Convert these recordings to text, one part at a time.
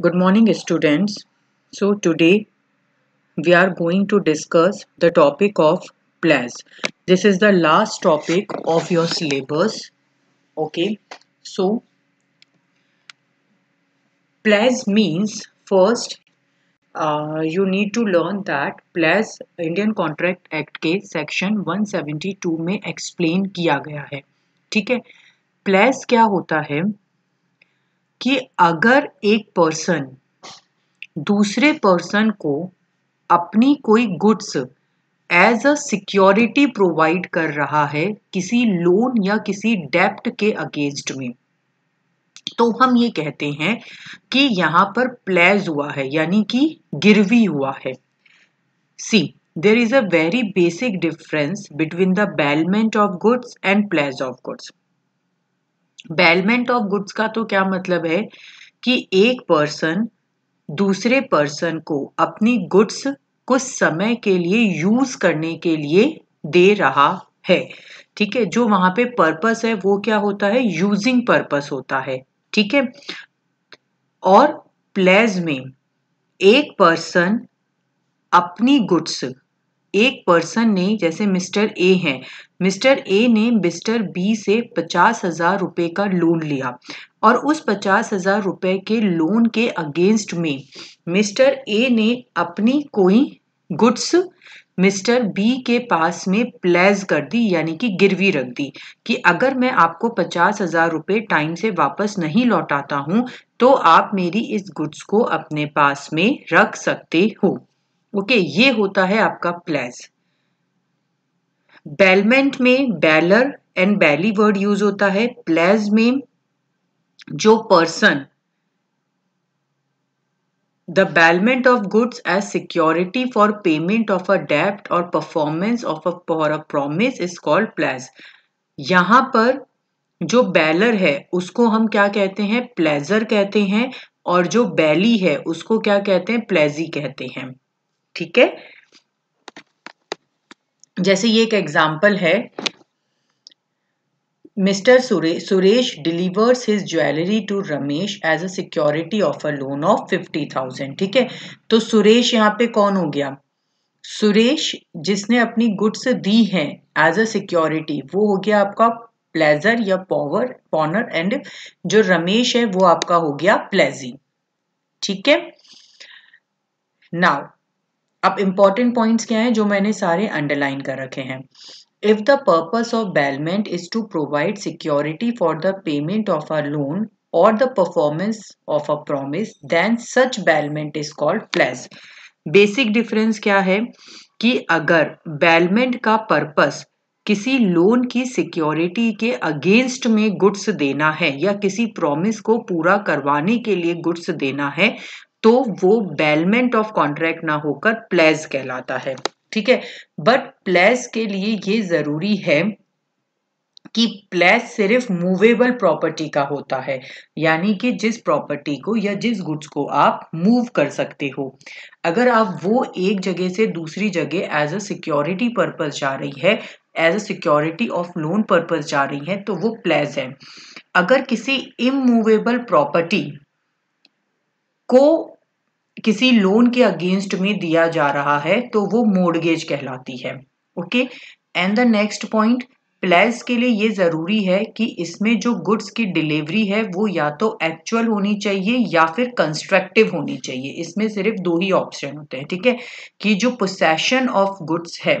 good morning students so today we are going to discuss the topic of plas this is the last topic of your syllabus okay so plas means first uh, you need to learn that pledge Indian contract act के section 172 में explain किया गया है ठीक है place क्या होता है कि अगर एक पर्सन दूसरे पर्सन को अपनी कोई goods as a security provide कर रहा है किसी लोन या किसी डेप्ट के अगेंस्ट में तो हम ये कहते हैं कि यहाँ पर प्लेज हुआ है यानी कि गिरवी हुआ है see there is a very basic difference between the bailment of goods and pledge of goods bailment of goods का तो क्या मतलब है कि एक पर्सन दूसरे पर्सन को अपनी गुड्स कुछ समय के लिए यूज करने के लिए दे रहा है ठीक है जो वहां पे पर्पस है वो क्या होता है यूजिंग पर्पस होता है ठीक है और प्लेज में एक पर्सन अपनी गुड्स एक पर्सन ने जैसे मिस्टर ए हैं मिस्टर ए ने मिस्टर बी से पचास हजार रुपये का लोन लिया और उस पचास हजार रुपये के लोन के अगेंस्ट में मिस्टर ए ने अपनी कोई गुड्स मिस्टर बी के पास में प्लेज कर दी यानी कि गिरवी रख दी कि अगर मैं आपको पचास हजार रुपये टाइम से वापस नहीं लौटाता हूँ तो आप मेरी इस गुड्स को अपने पास में रख सकते हो ओके ये होता है आपका प्लेज बैलमेंट में bailor and bailee word use होता है प्लेज में जो person the bailment of goods as security for payment of a डेप्ट और performance of a for a promise is called pledge यहां पर जो बैलर है उसको हम क्या कहते हैं प्लेजर कहते हैं और जो बैली है उसको क्या कहते हैं प्लेजी कहते हैं ठीक है जैसे ये एक एग्जाम्पल है mister Suresh delivers his jewellery to Ramesh as a security of a loan of fifty thousand ठीक है तो सुरेश यहाँ पे कौन हो गया सुरेश जिसने अपनी गुड्स दी हैं एज अ सिक्योरिटी वो हो गया आपका प्लेजर या पॉवर पॉनर एंड जो रमेश है वो आपका हो गया प्लेजी ठीक है नाउ अब इम्पॉर्टेंट पॉइंट्स क्या हैं जो मैंने सारे अंडरलाइन कर रखे हैं if the purpose of bailment is to provide security for the payment of a loan और the performance of a promise then such bailment is called pledge basic difference क्या है कि अगर बैलमेंट का पर्पस किसी लोन की सिक्योरिटी के against में गुड्स देना है या किसी प्रॉमिस को पूरा करवाने के लिए गुड्स देना है तो वो बेलमेंट ऑफ कॉन्ट्रैक्ट ना होकर प्लेज कहलाता है ठीक है बट प्लेस के लिए ये जरूरी है कि प्लेस सिर्फ मूवेबल प्रॉपर्टी का होता है यानी कि जिस प्रॉपर्टी को या जिस गुड्स को आप मूव कर सकते हो अगर आप वो एक जगह से दूसरी जगह एज अ सिक्योरिटी पर्पज जा रही है as a security of loan purpose जा रही है तो वो प्लेस है अगर किसी इमूवेबल प्रॉपर्टी को किसी लोन के अगेंस्ट में दिया जा रहा है तो वो मोडगेज कहलाती है okay and the next point pledge के लिए ये ज़रूरी है कि इसमें जो गुड्स की डिलीवरी है वो या तो एक्चुअल होनी चाहिए या फिर कंस्ट्रक्टिव होनी चाहिए इसमें सिर्फ दो ही ऑप्शन होते हैं ठीक है कि जो पोसेशन ऑफ गुड्स है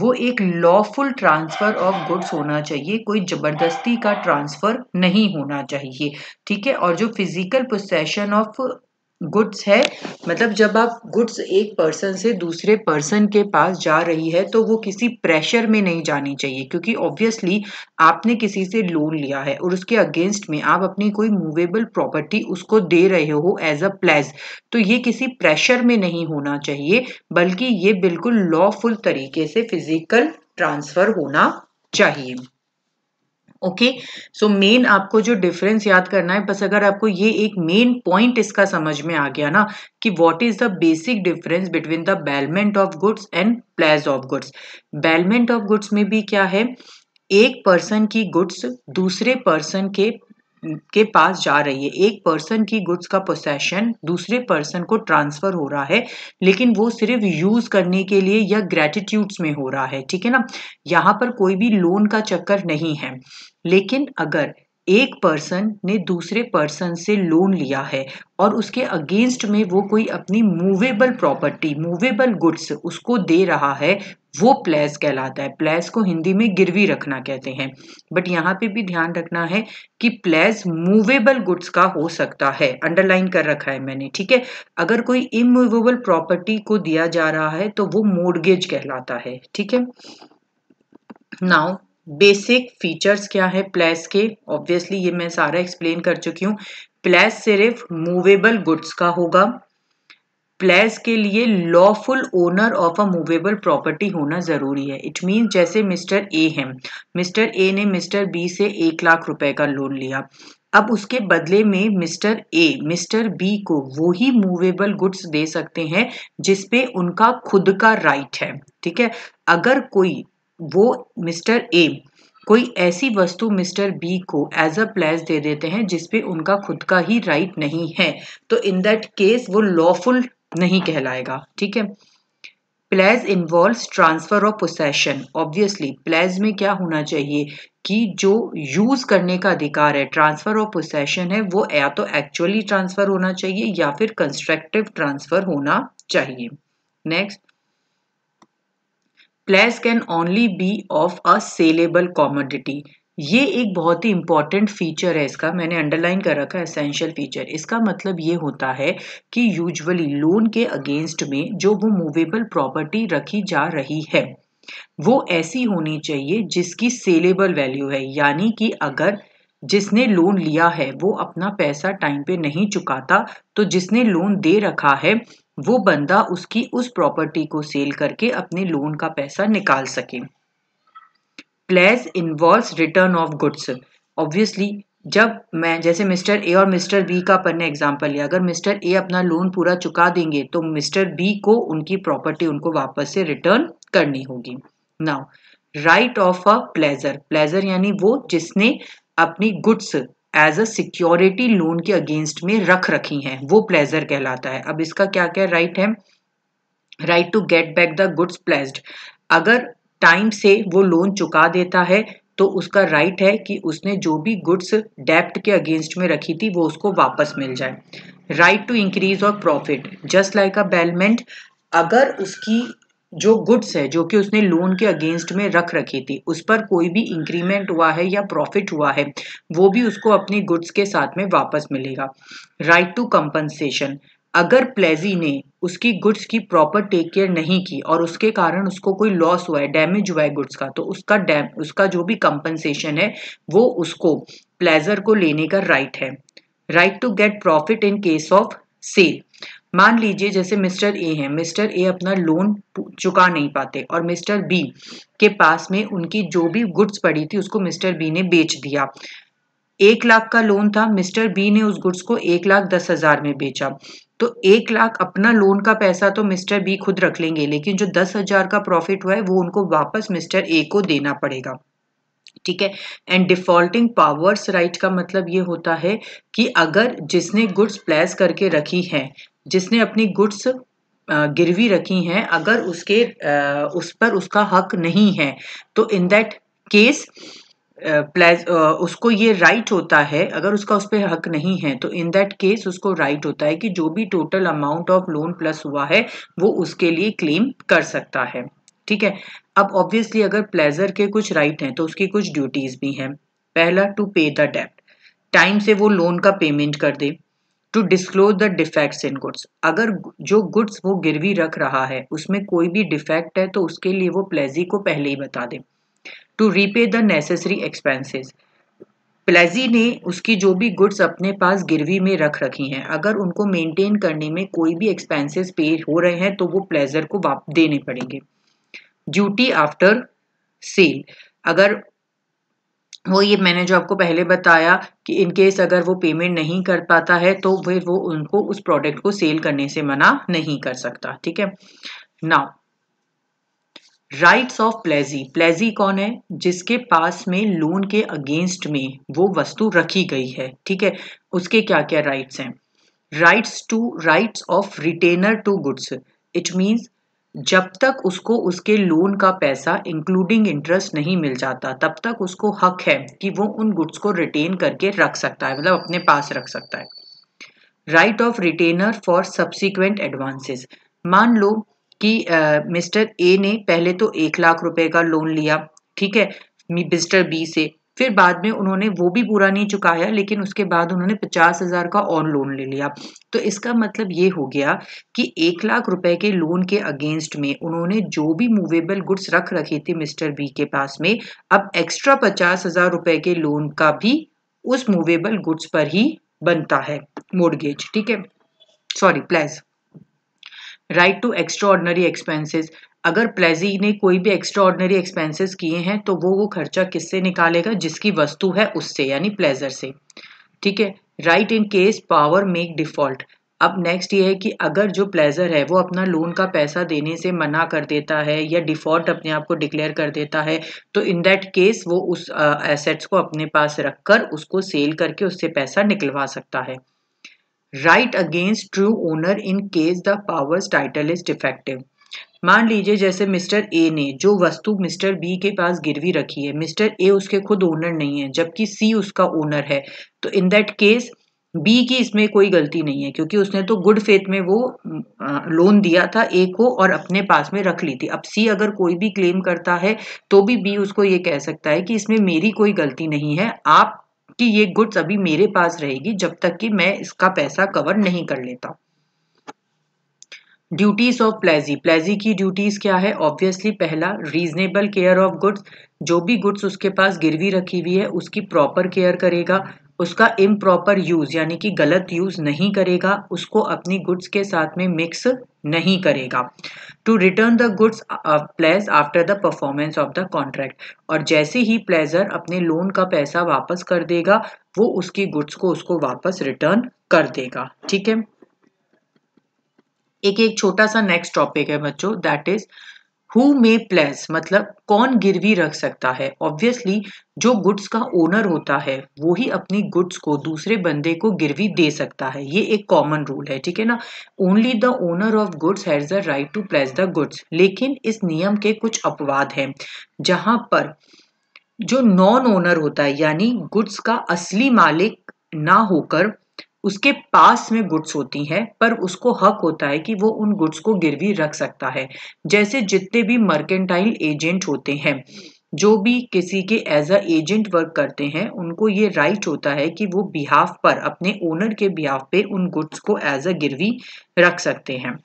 वो एक लॉफुल ट्रांसफ़र ऑफ गुड्स होना चाहिए कोई ज़बरदस्ती का ट्रांसफ़र नहीं होना चाहिए ठीक है और जो फिज़िकल पोसेशन ऑफ गुड्स है मतलब जब आप गुड्स एक पर्सन से दूसरे पर्सन के पास जा रही है तो वो किसी प्रेशर में नहीं जानी चाहिए क्योंकि ऑब्वियसली आपने किसी से लोन लिया है और उसके अगेंस्ट में आप अपनी कोई मूवेबल प्रॉपर्टी उसको दे रहे हो एज अ प्लेज तो ये किसी प्रेशर में नहीं होना चाहिए बल्कि ये बिल्कुल लॉफुल तरीके से फिजिकल ट्रांसफर होना चाहिए ओके सो मेन आपको जो डिफरेंस याद करना है बस अगर आपको ये एक मेन पॉइंट इसका समझ में आ गया ना कि what is the basic difference between the bailment of goods and pledge of goods bailment of goods में भी क्या है एक पर्सन की गुड्स दूसरे पर्सन के के पास जा रही है एक पर्सन की गुड्स का पोसेशन दूसरे पर्सन को ट्रांसफर हो रहा है लेकिन वो सिर्फ यूज करने के लिए या ग्रेटिट्यूड्स में हो रहा है ठीक है ना यहाँ पर कोई भी लोन का चक्कर नहीं है लेकिन अगर एक पर्सन ने दूसरे पर्सन से लोन लिया है और उसके अगेंस्ट में वो कोई अपनी मूवेबल प्रॉपर्टी मूवेबल गुड्स उसको दे रहा है वो प्लेस कहलाता है प्लेस को हिंदी में गिरवी रखना कहते हैं बट यहाँ पे भी ध्यान रखना है कि प्लेस मूवेबल गुड्स का हो सकता है अंडरलाइन कर रखा है मैंने ठीक है अगर कोई इमूवेबल प्रॉपर्टी को दिया जा रहा है तो वो मोडगेज कहलाता है ठीक है नाउ बेसिक फीचर्स क्या है प्लेस के ऑब्वियसली ये मैं सारा एक्सप्लेन कर चुकी हूँ प्लेस सिर्फ मूवेबल गुड्स का होगा प्लेयर्स के लिए lawful owner of a movable property होना ज़रूरी है इट मीन जैसे मिस्टर ए है मिस्टर ए ने मिस्टर बी से एक लाख रुपए का लोन लिया अब उसके बदले में मिस्टर ए मिस्टर बी को वो ही मूवेबल गुड्स दे सकते हैं जिसपे उनका खुद का राइट है ठीक है अगर कोई वो मिस्टर ए कोई ऐसी वस्तु मिस्टर बी को एज अ प्लेस दे देते हैं जिसपे उनका खुद का ही राइट नहीं है तो इन दैट केस वो लॉफुल नहीं कहलाएगा ठीक है pledge involve transfer of possession obviously pledge में क्या होना चाहिए कि जो यूज करने का अधिकार है ट्रांसफर ऑफ पोसेशन है वो या तो एक्चुअली ट्रांसफर होना चाहिए या फिर कंस्ट्रक्टिव ट्रांसफर होना चाहिए next pledge can only be of a saleable commodity ये एक बहुत ही इंपॉर्टेंट फीचर है इसका मैंने अंडरलाइन कर रखा है एसेंशियल फीचर इसका मतलब ये होता है कि यूजुअली लोन के अगेंस्ट में जो वो मूवेबल प्रॉपर्टी रखी जा रही है वो ऐसी होनी चाहिए जिसकी सेलेबल वैल्यू है यानी कि अगर जिसने लोन लिया है वो अपना पैसा टाइम पे नहीं चुकाता तो जिसने लोन दे रखा है वो बंदा उसकी उस प्रॉपर्टी को सेल करके अपने लोन का पैसा निकाल सके pledge involve return of goods obviously जब मैं जैसे मिस्टर ए और मिस्टर बी का अपन ने एग्जाम्पल लिया अगर मिस्टर ए अपना लोन पूरा चुका देंगे तो मिस्टर बी को उनकी प्रॉपर्टी उनको वापस से रिटर्न करनी होगी now right of a pledger pledger यानी वो जिसने अपनी goods as a security loan के अगेंस्ट में रख रखी हैं वो प्लेजर कहलाता है अब इसका क्या क्या राइट right है right to get back the goods pledged अगर टाइम से वो लोन चुका देता है तो उसका राइट है कि उसने जो भी गुड्स डेप्ट के अगेंस्ट में रखी थी वो उसको वापस मिल जाए राइट टू इंक्रीज और profit just like a bailment अगर उसकी जो गुड्स है जो कि उसने लोन के अगेंस्ट में रख रखी थी उस पर कोई भी इंक्रीमेंट हुआ है या प्रॉफिट हुआ है वो भी उसको अपनी गुड्स के साथ में वापस मिलेगा राइट टू कंपनसेशन अगर प्लेजी ने उसकी गुड्स की प्रॉपर टेक केयर नहीं की और उसके कारण उसको कोई लॉस हुआ है डैमेज हुआ है गुड्स का तो उसका डैम उसका जो भी कंपनसेशन है वो उसको प्लेजर को लेने का राइट है right to get profit in case of sale मान लीजिए जैसे मिस्टर ए हैं मिस्टर ए अपना लोन चुका नहीं पाते और मिस्टर बी के पास में उनकी जो भी गुड्स पड़ी थी उसको मिस्टर बी ने बेच दिया एक लाख का लोन था मिस्टर बी ने उस गुड्स को एक लाख दस हजार में बेचा तो एक लाख अपना लोन का पैसा तो मिस्टर बी खुद रख लेंगे लेकिन जो दस हजार का प्रॉफिट हुआ है वो उनको वापस मिस्टर ए को देना पड़ेगा ठीक है एंड डिफॉल्टिंग पावर्स राइट का मतलब ये होता है कि अगर जिसने गुड्स प्लेस करके रखी है जिसने अपनी गुड्स गिरवी रखी हैं अगर उसके उस पर उसका हक नहीं है तो इन दैट केस प्लेज उसको ये राइट होता है अगर उसका उस पर हक नहीं है तो इन दैट केस उसको राइट होता है कि जो भी total amount of loan plus हुआ है वो उसके लिए क्लेम कर सकता है ठीक है अब ऑब्वियसली अगर प्लेजर के कुछ राइट right हैं तो उसकी कुछ ड्यूटीज भी हैं पहला टू पे द डेप्ट टाइम से वो लोन का पेमेंट कर दे to disclose the defects in goods अगर जो गुड्स वो गिरवी रख रहा है उसमें कोई भी डिफेक्ट है तो उसके लिए वो प्लेजी को पहले ही बता दे to repay the necessary expenses pledgee ने उसकी जो भी गुड्स अपने पास गिरवी में रख रखी हैं अगर उनको मेंटेन करने में कोई भी एक्सपेंसेस पे हो रहे हैं तो वो प्लेजर को वाप देने पड़ेंगे ड्यूटी आफ्टर सेल अगर वो ये मैंने जो आपको पहले बताया कि इन केस अगर वो पेमेंट नहीं कर पाता है तो फिर वो उनको उस प्रोडक्ट को सेल करने से मना नहीं कर सकता ठीक है now rights of pledgee pledgee कौन है जिसके पास में लोन के अगेंस्ट में वो वस्तु रखी गई है ठीक है उसके क्या क्या राइट्स हैं rights to rights of retainer to goods it means जब तक उसको उसके लोन का पैसा इंक्लूडिंग इंटरेस्ट नहीं मिल जाता तब तक उसको हक है कि वो उन गुड्स को रिटेन करके रख सकता है मतलब अपने पास रख सकता है right of retainer for subsequent advances मान लो कि मिस्टर ए ने पहले तो एक लाख रुपए का लोन लिया ठीक है मिस्टर बी से फिर बाद में उन्होंने वो भी पूरा नहीं चुकाया लेकिन उसके बाद उन्होंने पचास हजार का और लोन ले लिया तो इसका मतलब ये हो गया कि एक लाख रुपए के लोन के अगेंस्ट में उन्होंने जो भी मूवेबल गुड्स रख रखे थे मिस्टर बी के पास में अब एक्स्ट्रा पचास हजार रुपए के लोन का भी उस मूवेबल गुड्स पर ही बनता है मोडगेज ठीक है sorry pledge right to extraordinary expenses अगर प्लेजी ने कोई भी एक्स्ट्रा ऑर्डनरी एक्सपेंसिस किए हैं तो वो वो खर्चा किससे निकालेगा जिसकी वस्तु है उससे यानी प्लेजर से ठीक है right in case pawnor make default अब नेक्स्ट ये है कि अगर जो प्लेजर है वो अपना लोन का पैसा देने से मना कर देता है या डिफॉल्ट अपने आप को डिक्लेयर कर देता है तो इन दैट केस वो उस एसेट्स को अपने पास रखकर उसको सेल करके उससे पैसा निकलवा सकता है right against true owner in case the pawnor's title is defective मान लीजिए जैसे मिस्टर ए ने जो वस्तु मिस्टर बी के पास गिरवी रखी है मिस्टर ए उसके खुद ओनर नहीं है जबकि सी उसका ओनर है तो इन दैट केस बी की इसमें कोई गलती नहीं है क्योंकि उसने तो गुड फेथ में वो लोन दिया था ए को और अपने पास में रख ली थी अब सी अगर कोई भी क्लेम करता है तो भी बी उसको ये कह सकता है कि इसमें मेरी कोई गलती नहीं है आप कि ये गुड्स अभी मेरे पास रहेगी जब तक कि मैं इसका पैसा कवर नहीं कर लेता ड्यूटीज ऑफ प्लेजी प्लेजी की ड्यूटीज क्या है ऑब्वियसली पहला रीजनेबल केयर ऑफ गुड्स जो भी गुड्स उसके पास गिरवी रखी हुई है उसकी प्रॉपर केयर करेगा उसका इम्प्रॉपर यूज़ यानी कि गलत यूज़ नहीं करेगा उसको अपनी गुड्स के साथ में मिक्स नहीं करेगा to return the goods pledge after the performance of the contract और जैसे ही प्लेजर अपने लोन का पैसा वापस कर देगा वो उसकी गुड्स को उसको वापस रिटर्न कर देगा ठीक है एक एक छोटा सा नेक्स्ट टॉपिक है बच्चों that is who may pledge मतलब कौन गिरवी रख सकता है ऑब्वियसली जो गुड्स का ओनर होता है वो ही अपनी गुड्स को दूसरे बंदे को गिरवी दे सकता है ये एक कॉमन रूल है ठीक है ना only the owner of goods has the right to pledge the goods लेकिन इस नियम के कुछ अपवाद हैं जहाँ पर जो नॉन ओनर होता है यानी गुड्स का असली मालिक ना होकर उसके पास में गुड्स होती हैं पर उसको हक होता है कि वो उन गुड्स को गिरवी रख सकता है जैसे जितने भी मर्केंटाइल एजेंट होते हैं जो भी किसी के एज अ एजेंट वर्क करते हैं उनको ये राइट होता है कि वो बिहाफ पर अपने ओनर के बिहाफ पे उन गुड्स को एज अ गिरवी रख सकते हैं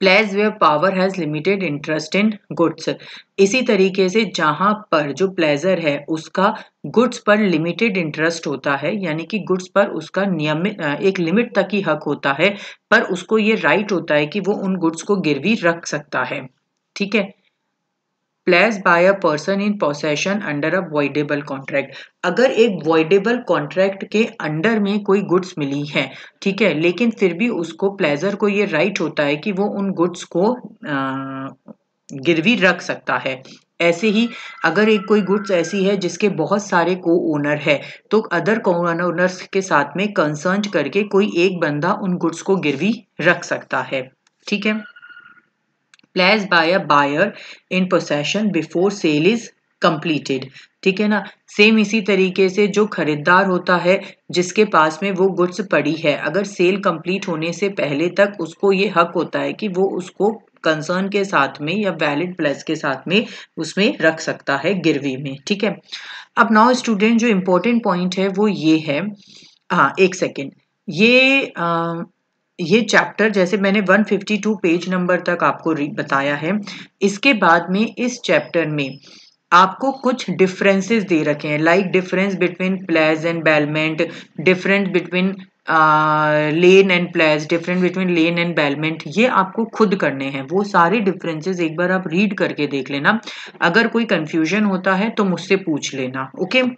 pledge where pawnor has limited interest in goods इसी तरीके से जहाँ पर जो प्लेजर है उसका गुड्स पर लिमिटेड इंटरेस्ट होता है यानी कि गुड्स पर उसका नियमित एक लिमिट तक ही हक होता है पर उसको ये राइट होता है कि वो उन गुड्स को गिरवी रख सकता है ठीक है pledge by a person in possession under a voidable contract अगर एक वॉइडेबल कॉन्ट्रैक्ट के अंडर में कोई गुड्स मिली है ठीक है लेकिन फिर भी उसको प्लेजर को ये राइट होता है कि वो उन गुड्स को गिरवी रख सकता है ऐसे ही अगर एक कोई गुड्स ऐसी है जिसके बहुत सारे को ओनर है तो अदर को ओनर्स के साथ में कंसर्न करके कोई एक बंदा उन गुड्स को गिरवी रख सकता है ठीक है pledge by a buyer in possession before sale is completed ठीक है ना सेम इसी तरीके से जो खरीदार होता है जिसके पास में वो गुड्स पड़ी है अगर सेल कंप्लीट होने से पहले तक उसको ये हक होता है कि वो उसको कंसर्न के साथ में या वैलिड प्लस के साथ में उसमें रख सकता है गिरवी में ठीक है अब नाउ स्टूडेंट जो इम्पोर्टेंट पॉइंट है वो ये है हाँ एक सेकेंड ये आ, ये चैप्टर जैसे मैंने 152 पेज नंबर तक आपको बताया है इसके बाद में इस चैप्टर में आपको कुछ डिफरेंसेस दे रखे हैं like difference between pledge and bailment different between lien and pledge different between lien and bailment ये आपको खुद करने हैं वो सारे डिफरेंसेस एक बार आप रीड करके देख लेना अगर कोई कंफ्यूजन होता है तो मुझसे पूछ लेना ओके okay?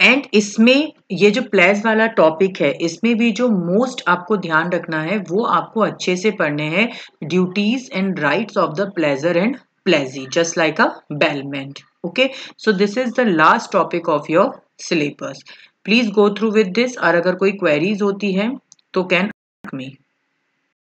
एंड इसमें ये जो प्लेस वाला टॉपिक है इसमें भी जो मोस्ट आपको ध्यान रखना है वो आपको अच्छे से पढ़ने हैं duties and rights of the pledger and pledgee just like a bailment okay so this is the last topic of your syllabus please go through with this और अगर कोई क्वेरीज होती है तो कैन मी